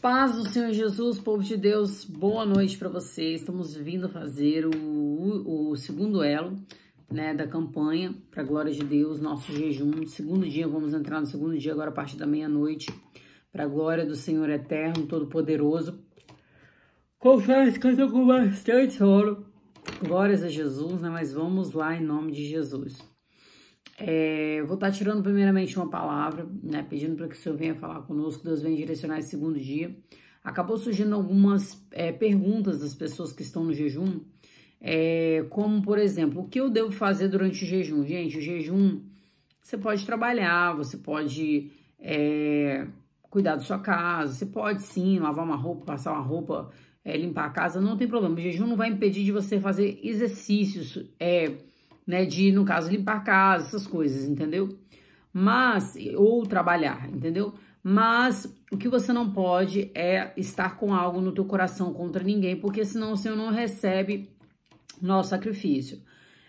Paz do Senhor Jesus, povo de Deus, boa noite para vocês. Estamos vindo fazer o, o, o, segundo elo né, da campanha, para glória de Deus, nosso jejum. Segundo dia, vamos entrar no segundo dia, agora a partir da meia-noite, para glória do Senhor Eterno, Todo-Poderoso. Confesso que eu estou com bastante sono. Glórias a Jesus, né? Mas vamos lá em nome de Jesus. É, vou estar tá tirando primeiramente uma palavra, né, pedindo para que o senhor venha falar conosco, Deus venha direcionar esse segundo dia. Acabou surgindo algumas é, perguntas das pessoas que estão no jejum, é, como, por exemplo, o que eu devo fazer durante o jejum? Gente, o jejum, você pode trabalhar, você pode é, cuidar da sua casa, você pode sim lavar uma roupa, passar uma roupa, é, limpar a casa, não tem problema. O jejum não vai impedir de você fazer exercícios, é, né? De, no caso, limpar a casa, essas coisas, entendeu? Mas, ou trabalhar, entendeu? Mas o que você não pode é estar com algo no teu coração contra ninguém, porque senão o Senhor não recebe nosso sacrifício.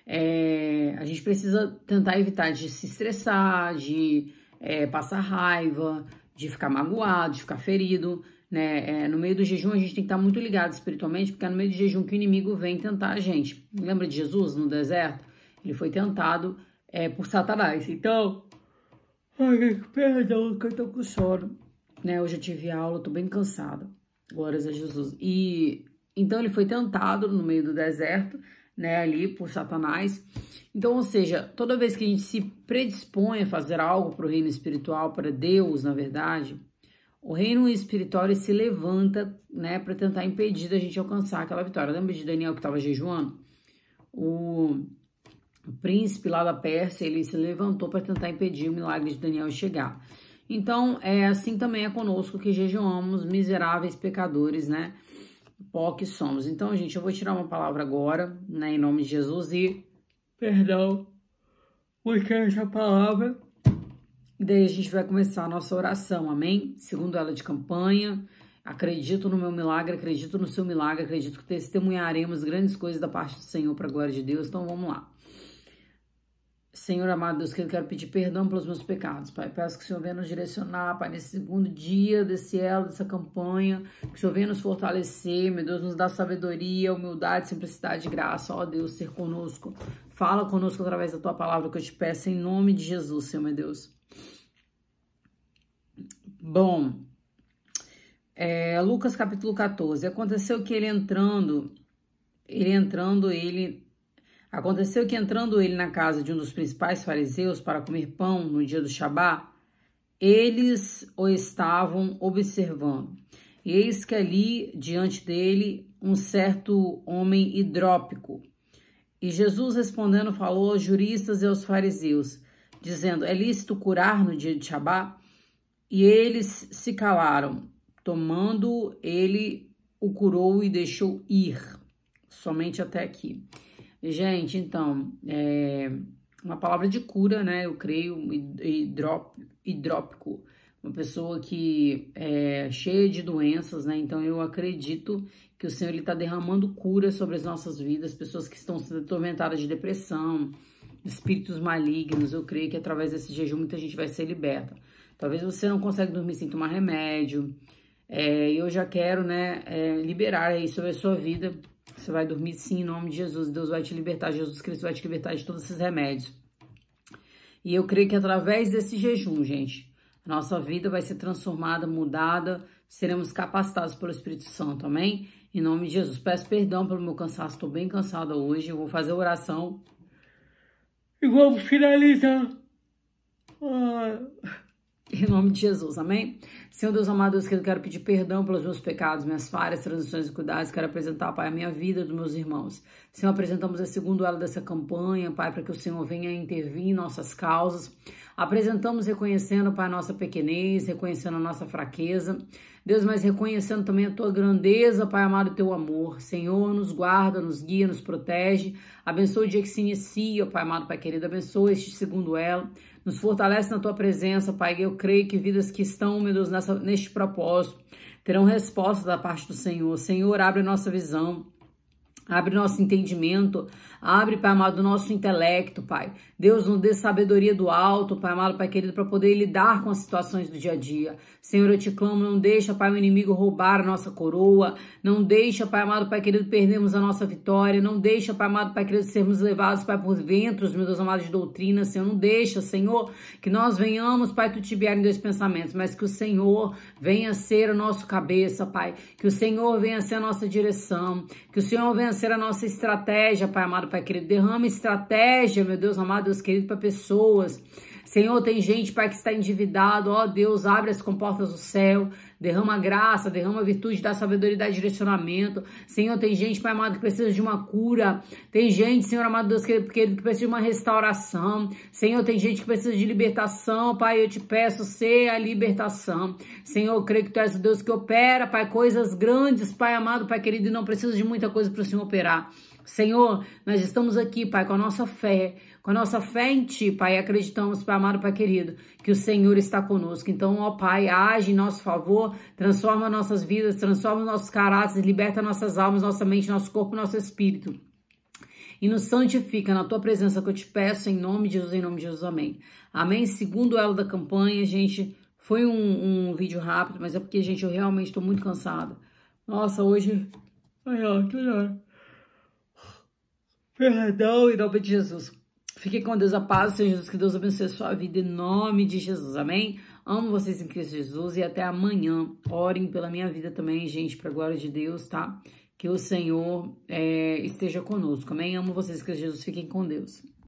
É, a gente precisa tentar evitar de se estressar, de é, passar raiva, de ficar magoado, de ficar ferido. Né? É, no meio do jejum a gente tem que estar muito ligado espiritualmente, porque é no meio do jejum que o inimigo vem tentar a gente. Lembra de Jesus no deserto? Ele foi tentado é, por Satanás. Então, ai, perdão, que eu tô com sono. Né, hoje tive aula, tô bem cansada. Glórias a Jesus. E então ele foi tentado no meio do deserto, né, ali por Satanás. Então, ou seja, toda vez que a gente se predispõe a fazer algo para o reino espiritual, para Deus, na verdade, o reino espiritual se levanta, né, para tentar impedir da gente alcançar aquela vitória. Lembra de Daniel que estava jejuando? O príncipe lá da Pérsia, ele se levantou para tentar impedir o milagre de Daniel chegar. Então, é assim também é conosco que jejuamos, miseráveis pecadores, né? Pó que somos. Então, gente, eu vou tirar uma palavra agora, né, em nome de Jesus e perdão, porque essa palavra e daí a gente vai começar a nossa oração, amém? Segundo ela de campanha, acredito no meu milagre, acredito no seu milagre, acredito que testemunharemos grandes coisas da parte do Senhor para a glória de Deus. Então vamos lá. Senhor amado Deus, que eu quero pedir perdão pelos meus pecados, Pai. Peço que o Senhor venha nos direcionar, Pai, nesse segundo dia desse elo, dessa campanha. Que o Senhor venha nos fortalecer, meu Deus, nos dar sabedoria, humildade, simplicidade e graça. Ó Deus, ser conosco. Fala conosco através da tua palavra que eu te peço, em nome de Jesus, Senhor, meu Deus. Bom, é, Lucas capítulo 14. Aconteceu que ele entrando, ele entrando, ele Aconteceu que, entrando ele na casa de um dos principais fariseus para comer pão no dia do Shabá, eles o estavam observando. E eis que ali, diante dele, um certo homem hidrópico. E Jesus respondendo falou aos juristas e aos fariseus, dizendo: É lícito curar no dia de Shabá? E eles se calaram. Tomando ele, o curou e deixou ir. Somente até aqui. Gente, então, é uma palavra de cura, né? Eu creio, hidrópico, uma pessoa que é cheia de doenças, né? Então eu acredito que o Senhor está derramando cura sobre as nossas vidas, pessoas que estão sendo atormentadas de depressão, espíritos malignos. Eu creio que através desse jejum muita gente vai ser liberta. Talvez você não consiga dormir sem tomar remédio. É, eu já quero, né, é, liberar aí sobre a sua vida você vai dormir sim, em nome de Jesus. Deus vai te libertar, Jesus Cristo vai te libertar de todos esses remédios. E eu creio que através desse jejum, gente, a nossa vida vai ser transformada, mudada, seremos capacitados pelo Espírito Santo, amém? Em nome de Jesus. Peço perdão pelo meu cansaço, estou bem cansada hoje, eu vou fazer a oração. E vamos finalizar. Ah em nome de Jesus, amém? Senhor Deus amado, eu quero pedir perdão pelos meus pecados, minhas falhas, transições e cuidados, quero apresentar, Pai, a minha vida dos meus irmãos. Senhor, apresentamos a segunda ela dessa campanha, Pai, para que o Senhor venha intervir em nossas causas. Apresentamos reconhecendo, Pai, a nossa pequenez, reconhecendo a nossa fraqueza. Deus, mas reconhecendo também a tua grandeza, Pai amado, o teu amor. Senhor, nos guarda, nos guia, nos protege. Abençoa o dia que se inicia, Pai amado, Pai querido. Abençoa este segundo elo. Nos fortalece na tua presença, Pai. Eu creio que vidas que estão, meu Deus, nessa, neste propósito terão resposta da parte do Senhor. Senhor, abre nossa visão. Abre nosso entendimento, abre, Pai amado, nosso intelecto, Pai. Deus nos dê sabedoria do alto, Pai amado, Pai querido, para poder lidar com as situações do dia a dia. Senhor, eu te clamo, não deixa, Pai, o inimigo roubar a nossa coroa, não deixa, Pai amado, Pai querido, perdermos a nossa vitória, não deixa, Pai amado, Pai querido, sermos levados, Pai, por ventos, meu Deus amado, de doutrina, Senhor, não deixa, Senhor, que nós venhamos, Pai, tutear em dois pensamentos, mas que o Senhor venha ser o nosso cabeça, Pai, que o Senhor venha ser a nossa direção, que o Senhor venha ser a nossa estratégia, Pai amado, Pai querido, derrama estratégia, meu Deus amado, Deus querido, para pessoas. Senhor, tem gente, Pai, que está endividado. Ó oh, Deus, abre as comportas do céu. Derrama graça, derrama virtude, dá sabedoria, dá direcionamento. Senhor, tem gente, Pai amado, que precisa de uma cura. Tem gente, Senhor amado, Deus querido, que precisa de uma restauração. Senhor, tem gente que precisa de libertação. Pai, eu te peço, ser a libertação. Senhor, eu creio que Tu és o Deus que opera, Pai, coisas grandes, Pai amado, Pai querido, e não precisa de muita coisa para o Senhor operar. Senhor, nós estamos aqui, Pai, com a nossa fé, com a nossa fé em Ti, Pai, acreditamos, Pai amado, Pai querido, que o Senhor está conosco. Então, ó Pai, age em nosso favor, transforma nossas vidas, transforma nossos caráteres, liberta nossas almas, nossa mente, nosso corpo, nosso espírito e nos santifica na tua presença que eu te peço, em nome de Jesus, em nome de Jesus, amém. Amém? Segundo ela da campanha, gente, foi um, um vídeo rápido, mas é porque, gente, eu realmente estou muito cansada. Nossa, hoje... Ai, ó, que Perdão, em nome de Jesus. Fique com Deus, a paz do Senhor Jesus, que Deus abençoe a sua vida em nome de Jesus, amém? Amo vocês em Cristo Jesus e até amanhã. Orem pela minha vida também, gente, para glória de Deus, tá? Que o Senhor é, esteja conosco, amém? Amo vocês em Cristo Jesus, fiquem com Deus.